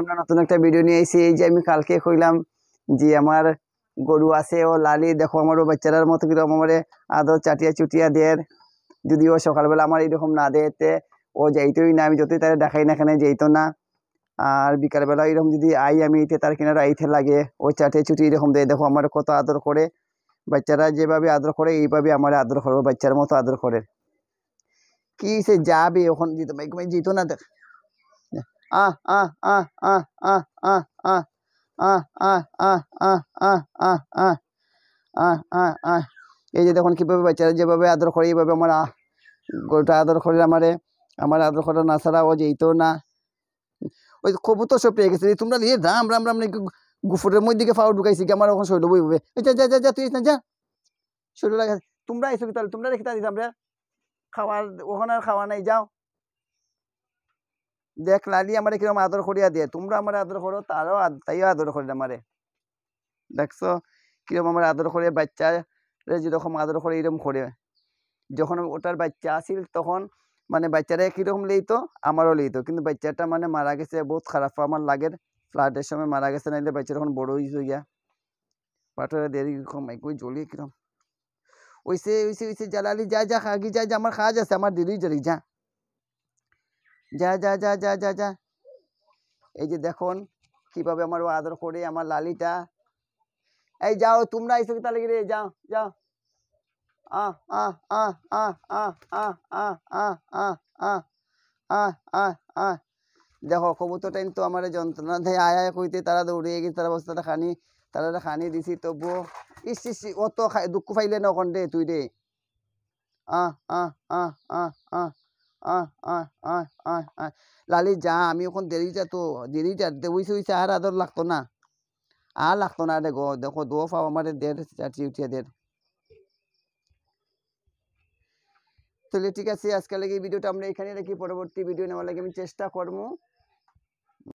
আমরা নতুন একটা ভিডিও নিয়ে এসেছি এই যে আমি কালকে কইলাম যে আমার গরু আছে ও লালি দেখো আমার ও বাচ্চারার মতো কিরকম আমার আদর চাটিয়া চুটিয়া দের যদি ও সকালবেলা আমার এইরকম না দেতে ও যাইতেই না আমি যতই তার দেখাই না এখানে যেত না আর বিকালবেলা এরকম যদি আই আমি এতে তার কিনারা আইতে লাগে ও চাটিয়া চুটি এরকম দেয় দেখো আমার কত আদর করে বাচ্চারা যেভাবে আদর করে এইভাবে আমার আদর ও বাচ্চার মতো আদর করে কি সে যাবে ওখানে যেত যেত না দেখ এই যে দেখুন কীভাবে বাচ্চারা যেভাবে আদর করে এইভাবে আমার গোটা আদর করে আমারে আমার আদর করা না ছাড়া ও যেইতো না ওই কবুতর সব পেয়ে গেছে তোমরা এ রাম রাম রাম নাকি গুফুরের মধ্যে দিকে ফাও ঢুকাইছি কি আমার ওখানে শৈল বই হবে যা যা যা যা তুই না যা শৈল লাগা তোমরা এসো তাহলে তোমরা রেখে তাহলে আমরা খাওয়ার ওখানে খাওয়া নাই যাও দেখ লালি আমার কিরম আদর করিয়া দিয়ে তোমরা আমার আদর করো তারও তাইও আদর করে আমারে দেখছো কিরম আমার আদর করে বাচ্চা যেরকম আদর করে এরকম করে যখন ওটার বাচ্চা আসিল তখন মানে বাচ্চারা কিরকম লইতো আমারও লইতো কিন্তু বাচ্চাটা মানে মারা গেছে বহুত খারাপ আমার লাগের ফ্লাটের সময় মারা গেছে নাইলে বাচ্চা তখন বড় হয়েছে গিয়া পাটরে দেরি কম একই জ্বলিয়ে কিরম ওইসে ওইসে ওইসে জ্বালালি যা যা খাগি যা যা আমার খাজ আছে আমার দিদি জ্বলি যা যা যা যা যা যা যা এই যে দেখুন কীভাবে আমার আদর করে আমার লালিটা এই যাও তোমরা এসে তাহলে রে যাও যাও আ আ আ আ আ আ আ আ আ আ আ আ আ দেখো কবুতরটা কিন্তু আমার যন্ত্রণা দেয় আয় আয় কইতে তারা দৌড়িয়ে গেছে তারা বস্তাটা খানি তারা খানি দিছি তবুও ইস ইস অত দুঃখ পাইলে নকন দে তুই দে আহ আহ আহ আহ আহ লালি যা আমি এখন দেরিটা তো দেরিটা উইসে উইসে আর আদর লাগতো না আর লাগতো না দেখো দেখো দো পাও আমার দেড় চারটি উঠিয়ে দেড় তাহলে ঠিক আছে আজকে লাগে ভিডিওটা আমরা এখানে রাখি পরবর্তী ভিডিও নেওয়ার লাগে আমি চেষ্টা করবো